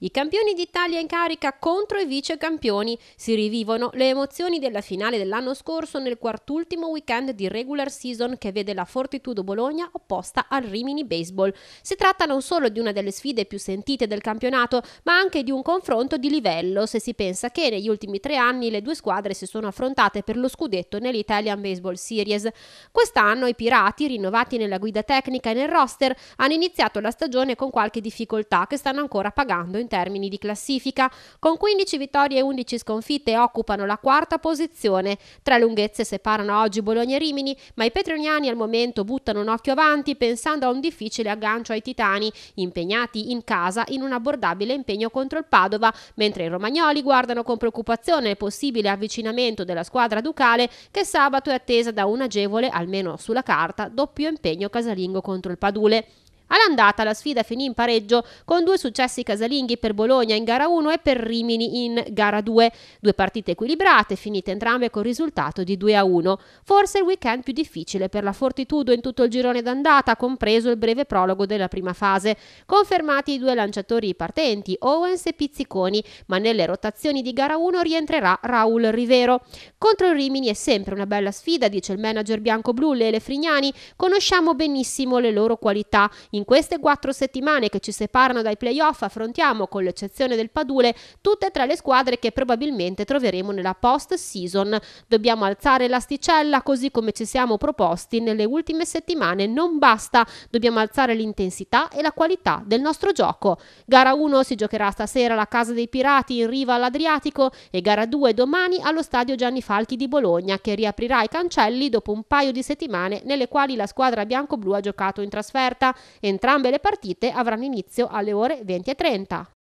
I campioni d'Italia in carica contro i vice campioni si rivivono le emozioni della finale dell'anno scorso nel quartultimo weekend di regular season che vede la Fortitudo Bologna opposta al Rimini Baseball. Si tratta non solo di una delle sfide più sentite del campionato, ma anche di un confronto di livello se si pensa che negli ultimi tre anni le due squadre si sono affrontate per lo scudetto nell'Italian Baseball Series. Quest'anno i Pirati, rinnovati nella guida tecnica e nel roster, hanno iniziato la stagione con qualche difficoltà che stanno ancora pagando in in termini di classifica, con 15 vittorie e 11 sconfitte occupano la quarta posizione. Tre lunghezze separano oggi Bologna e Rimini, ma i petroniani al momento buttano un occhio avanti pensando a un difficile aggancio ai titani, impegnati in casa in un abbordabile impegno contro il Padova, mentre i romagnoli guardano con preoccupazione il possibile avvicinamento della squadra ducale che sabato è attesa da un agevole, almeno sulla carta, doppio impegno casalingo contro il Padule. All'andata la sfida finì in pareggio con due successi casalinghi per Bologna in gara 1 e per Rimini in gara 2. Due partite equilibrate, finite entrambe con risultato di 2 a 1. Forse il weekend più difficile per la Fortitudo in tutto il girone d'andata, compreso il breve prologo della prima fase. Confermati i due lanciatori partenti, Owens e Pizziconi, ma nelle rotazioni di gara 1 rientrerà Raul Rivero. Contro il Rimini è sempre una bella sfida, dice il manager bianco-blu Lele Frignani. Conosciamo benissimo le loro qualità in queste quattro settimane che ci separano dai playoff affrontiamo, con l'eccezione del Padule, tutte e tre le squadre che probabilmente troveremo nella post-season. Dobbiamo alzare l'asticella così come ci siamo proposti nelle ultime settimane. Non basta, dobbiamo alzare l'intensità e la qualità del nostro gioco. Gara 1 si giocherà stasera alla Casa dei Pirati in riva all'Adriatico e gara 2 domani allo stadio Gianni Falchi di Bologna che riaprirà i cancelli dopo un paio di settimane nelle quali la squadra bianco-blu ha giocato in trasferta Entrambe le partite avranno inizio alle ore 20.30.